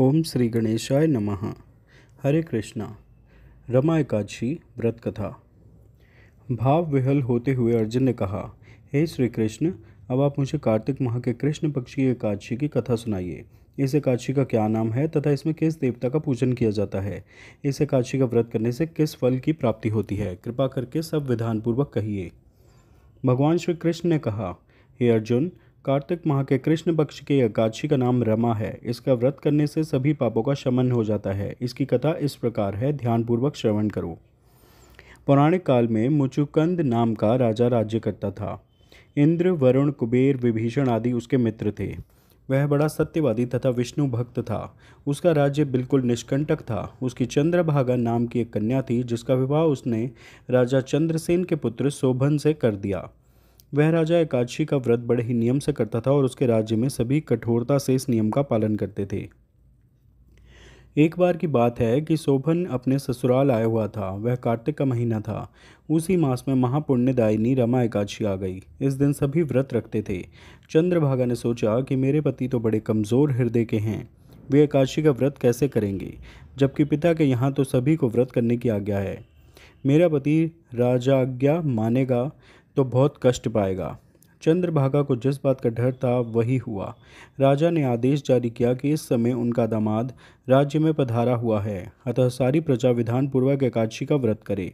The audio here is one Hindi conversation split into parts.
ओम श्री गणेशाय नमः हरे कृष्णा रमा एकादशी व्रत कथा भाव विहल होते हुए अर्जुन ने कहा हे श्री कृष्ण अब आप मुझे कार्तिक माह के कृष्ण पक्ष की एकादशी की कथा सुनाइए इस एकादशी का क्या नाम है तथा इसमें किस देवता का पूजन किया जाता है इस एकादशी का व्रत करने से किस फल की प्राप्ति होती है कृपा करके सब विधानपूर्वक कहिए भगवान श्री कृष्ण ने कहा हे अर्जुन कार्तिक माह के कृष्ण पक्ष के एकादशी का नाम रमा है इसका व्रत करने से सभी पापों का शमन हो जाता है इसकी कथा इस प्रकार है ध्यानपूर्वक श्रवण करो पौराणिक काल में मुचुकंद नाम का राजा राज्य करता था इंद्र वरुण कुबेर विभीषण आदि उसके मित्र थे वह बड़ा सत्यवादी तथा विष्णु भक्त था उसका राज्य बिल्कुल निष्कंटक था उसकी चंद्रभागा नाम की एक कन्या थी जिसका विवाह उसने राजा चंद्रसेन के पुत्र शोभन से कर दिया वह राजा एकादशी का व्रत बड़े ही नियम से करता था और उसके राज्य में सभी कठोरता से इस नियम का पालन करते थे एक बार की बात है कि शोभन अपने ससुराल आया हुआ था वह कार्तिक का महीना था उसी मास में महापुण्यदायिनी रमा एकादशी आ गई इस दिन सभी व्रत रखते थे चंद्रभागा ने सोचा कि मेरे पति तो बड़े कमज़ोर हृदय के हैं वे एकादशी का व्रत कैसे करेंगे जबकि पिता के यहाँ तो सभी को व्रत करने की आज्ञा है मेरा पति राजाज्ञा मानेगा तो बहुत कष्ट पाएगा चंद्रभागा को जिस बात का डर था वही हुआ राजा ने आदेश जारी किया कि इस समय उनका दामाद राज्य में पधारा हुआ है अतः सारी प्रजा विधान पूर्वक एकादशी का व्रत करे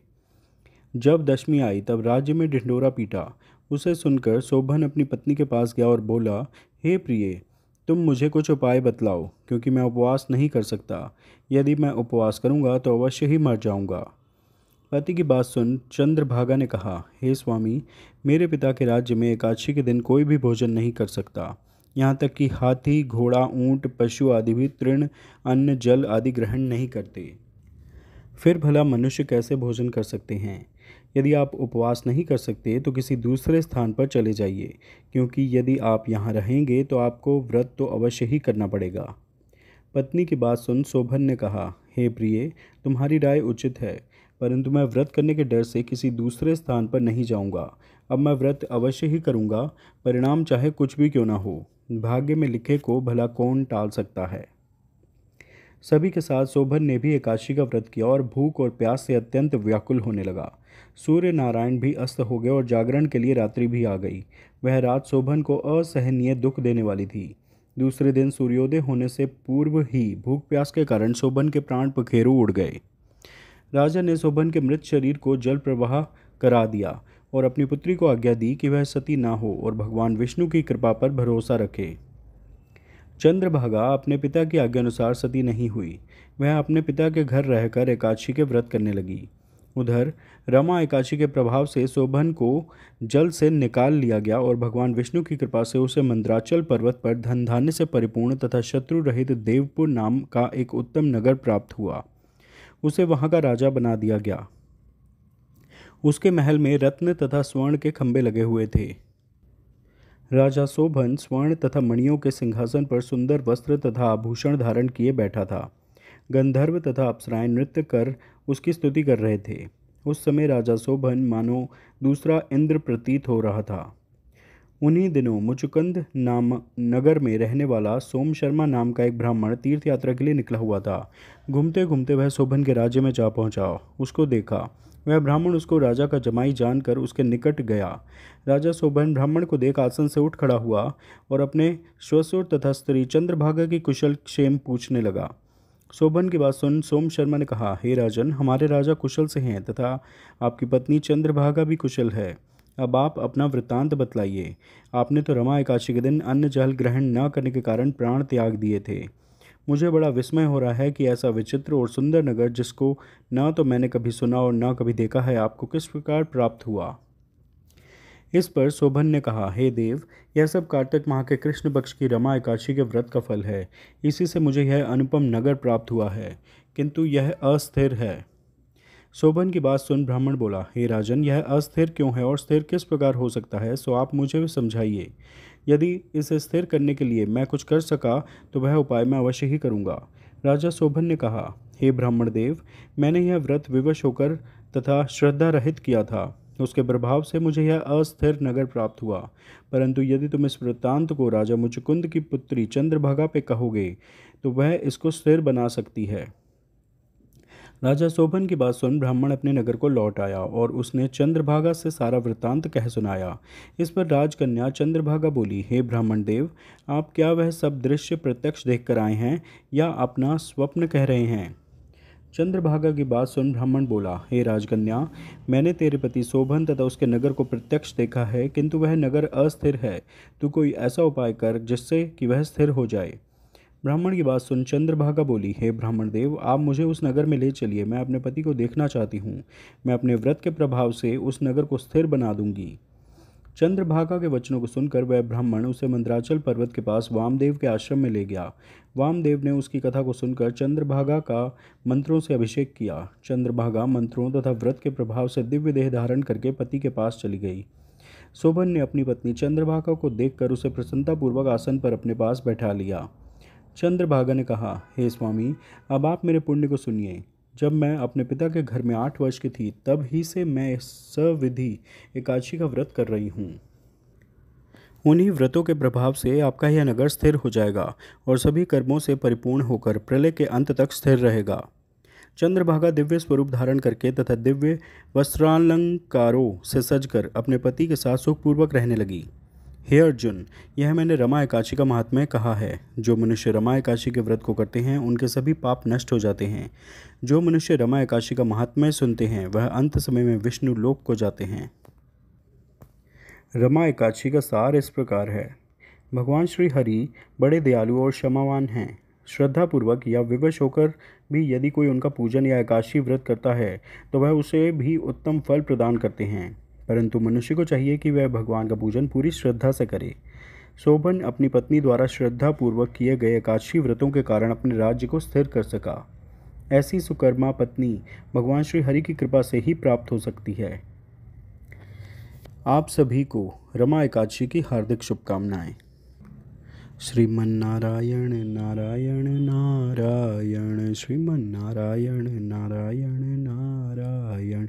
जब दशमी आई तब राज्य में ढिंडोरा पीटा उसे सुनकर शोभन अपनी पत्नी के पास गया और बोला हे प्रिय तुम मुझे कुछ उपाय बतलाओ क्योंकि मैं उपवास नहीं कर सकता यदि मैं उपवास करूँगा तो अवश्य ही मर जाऊँगा पति की बात सुन चंद्रभागा ने कहा हे hey स्वामी मेरे पिता के राज्य में एकादशी के दिन कोई भी भोजन नहीं कर सकता यहाँ तक कि हाथी घोड़ा ऊंट पशु आदि भी तृण अन्न जल आदि ग्रहण नहीं करते फिर भला मनुष्य कैसे भोजन कर सकते हैं यदि आप उपवास नहीं कर सकते तो किसी दूसरे स्थान पर चले जाइए क्योंकि यदि आप यहाँ रहेंगे तो आपको व्रत तो अवश्य ही करना पड़ेगा पत्नी की बात सुन शोभन ने कहा हे प्रिय तुम्हारी राय उचित है परंतु मैं व्रत करने के डर से किसी दूसरे स्थान पर नहीं जाऊंगा अब मैं व्रत अवश्य ही करूंगा परिणाम चाहे कुछ भी क्यों ना हो भाग्य में लिखे को भला कौन टाल सकता है सभी के साथ शोभन ने भी एकादशी का व्रत किया और भूख और प्यास से अत्यंत व्याकुल होने लगा सूर्य नारायण भी अस्त हो गए और जागरण के लिए रात्रि भी आ गई वह रात शोभन को असहनीय दुख देने वाली थी दूसरे दिन सूर्योदय होने से पूर्व ही भूख प्यास के कारण शोभन के प्राण पखेरु उड़ गए राजा ने शोभन के मृत शरीर को जल प्रवाह करा दिया और अपनी पुत्री को आज्ञा दी कि वह सती ना हो और भगवान विष्णु की कृपा पर भरोसा रखे चंद्रभागा अपने पिता की आज्ञानुसार सती नहीं हुई वह अपने पिता के घर रहकर एकादशी के व्रत करने लगी उधर रमा एकादशी के प्रभाव से शोभन को जल से निकाल लिया गया और भगवान विष्णु की कृपा से उसे मंद्राचल पर्वत पर धन धान्य से परिपूर्ण तथा शत्रु रहित देवपुर नाम का एक उत्तम नगर प्राप्त हुआ उसे वहाँ का राजा बना दिया गया उसके महल में रत्न तथा स्वर्ण के खंभे लगे हुए थे राजा शोभन स्वर्ण तथा मणियों के सिंहासन पर सुंदर वस्त्र तथा आभूषण धारण किए बैठा था गंधर्व तथा अप्सराएं नृत्य कर उसकी स्तुति कर रहे थे उस समय राजा शोभन मानो दूसरा इंद्र प्रतीत हो रहा था उन्हीं दिनों मुचुकंद नाम नगर में रहने वाला सोम शर्मा नाम का एक ब्राह्मण तीर्थ यात्रा के लिए निकला हुआ था घूमते घूमते वह शोभन के राज्य में जा पहुंचा उसको देखा वह ब्राह्मण उसको राजा का जमाई जानकर उसके निकट गया राजा शोभन ब्राह्मण को देख आसन से उठ खड़ा हुआ और अपने श्वसुर तथा स्त्री चंद्रभागा की कुशल क्षेम पूछने लगा शोभन की बात सुन सोम शर्मा ने कहा हे राजन हमारे राजा कुशल से हैं तथा आपकी पत्नी चंद्रभागा भी कुशल है अब आप अपना वृत्तांत बतलाइए आपने तो रमा एकादशी के दिन अन्न जल ग्रहण न करने के कारण प्राण त्याग दिए थे मुझे बड़ा विस्मय हो रहा है कि ऐसा विचित्र और सुंदर नगर जिसको न तो मैंने कभी सुना और न कभी देखा है आपको किस प्रकार प्राप्त हुआ इस पर शोभन ने कहा हे देव यह सब कार्तिक माह के कृष्ण पक्ष की रमा एकादशी के व्रत का फल है इसी से मुझे यह अनुपम नगर प्राप्त हुआ है किंतु यह अस्थिर है शोभन की बात सुन ब्राह्मण बोला हे राजन यह अस्थिर क्यों है और स्थिर किस प्रकार हो सकता है सो आप मुझे समझाइए यदि इसे स्थिर करने के लिए मैं कुछ कर सका तो वह उपाय मैं अवश्य ही करूँगा राजा शोभन ने कहा हे ब्राह्मण देव मैंने यह व्रत विवश होकर तथा श्रद्धा रहित किया था उसके प्रभाव से मुझे यह अस्थिर नगर प्राप्त हुआ परंतु यदि तुम इस वृत्तांत को राजा मुचुकुंद की पुत्री चंद्रभागा पे कहोगे तो वह इसको स्थिर बना सकती है राजा शोभन की बात सुन ब्राह्मण अपने नगर को लौट आया और उसने चंद्रभागा से सारा वृत्तांत कह सुनाया इस पर राजकन्या चंद्रभागा बोली हे ब्राह्मण देव आप क्या वह सब दृश्य प्रत्यक्ष देख कर आए हैं या अपना स्वप्न कह रहे हैं चंद्रभागा की बात सुन ब्राह्मण बोला हे राजकन्या मैंने तेरे पति शोभन तथा उसके नगर को प्रत्यक्ष देखा है किंतु वह नगर अस्थिर है तू कोई ऐसा उपाय कर जिससे कि वह स्थिर हो जाए ब्राह्मण की बात सुन चंद्रभागा बोली हे ब्राह्मण देव आप मुझे उस नगर में ले चलिए मैं अपने पति को देखना चाहती हूँ मैं अपने व्रत के प्रभाव से उस नगर को स्थिर बना दूंगी चंद्रभागा के वचनों को सुनकर वह ब्राह्मण उसे मंदराचल पर्वत के पास वामदेव के आश्रम में ले गया वामदेव ने उसकी कथा को सुनकर चंद्रभागा का मंत्रों से अभिषेक किया चंद्रभागा मंत्रों तथा व्रत के प्रभाव से दिव्य देह धारण करके पति के पास चली गई शोभन ने अपनी पत्नी चंद्रभागा को देखकर उसे प्रसन्नतापूर्वक आसन पर अपने पास बैठा लिया चंद्रभागा ने कहा हे स्वामी अब आप मेरे पुण्य को सुनिए जब मैं अपने पिता के घर में आठ वर्ष की थी तब ही से मैं सविधि एकादशी का व्रत कर रही हूँ उन्हीं व्रतों के प्रभाव से आपका यह नगर स्थिर हो जाएगा और सभी कर्मों से परिपूर्ण होकर प्रलय के अंत तक स्थिर रहेगा चंद्रभागा दिव्य स्वरूप धारण करके तथा दिव्य वस्त्रालंकारों से सजकर अपने पति के साथ सुखपूर्वक रहने लगी हे अर्जुन यह मैंने रमा एकाशी का महात्म्य कहा है जो मनुष्य रमा एकाशी के व्रत को करते हैं उनके सभी पाप नष्ट हो जाते हैं जो मनुष्य रमा एकाशी का महात्म्य सुनते हैं वह अंत समय में विष्णु लोक को जाते हैं रमा एकाशी का सार इस प्रकार है भगवान श्री हरि बड़े दयालु और क्षमावान हैं श्रद्धापूर्वक या विवश होकर भी यदि कोई उनका पूजन या एकादशी व्रत करता है तो वह उसे भी उत्तम फल प्रदान करते हैं परंतु मनुष्य को चाहिए कि वह भगवान का पूजन पूरी श्रद्धा से करे शोभन अपनी पत्नी द्वारा श्रद्धा पूर्वक किए गए एकादशी व्रतों के कारण अपने राज्य को स्थिर कर सका ऐसी सुकर्मा पत्नी भगवान श्री हरि की कृपा से ही प्राप्त हो सकती है आप सभी को रमा एकादशी की हार्दिक शुभकामनाएं श्रीमन्नारायण नारायण नारायण श्रीमन्नारायण नारायण नारायण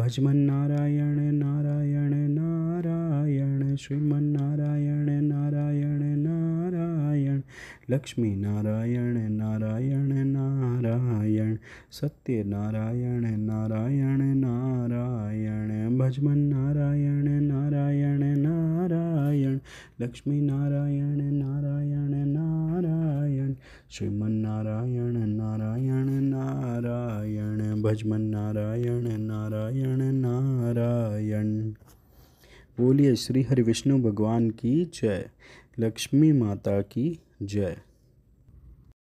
भजमन नारायण नारायण नारायण श्रीमन नारायण नारायण नारायण लक्ष्मी नारायण नारायण नारायण सत्य नारायण नारायण नारायण भजमन नारायण नारायण नारायण लक्ष्मी नारायण नारायण नारायण श्रीमन नारायण नारायण नारायण भजमन नारायण नारायण नारायण बोलिए श्री हरि विष्णु भगवान की जय लक्ष्मी माता की जय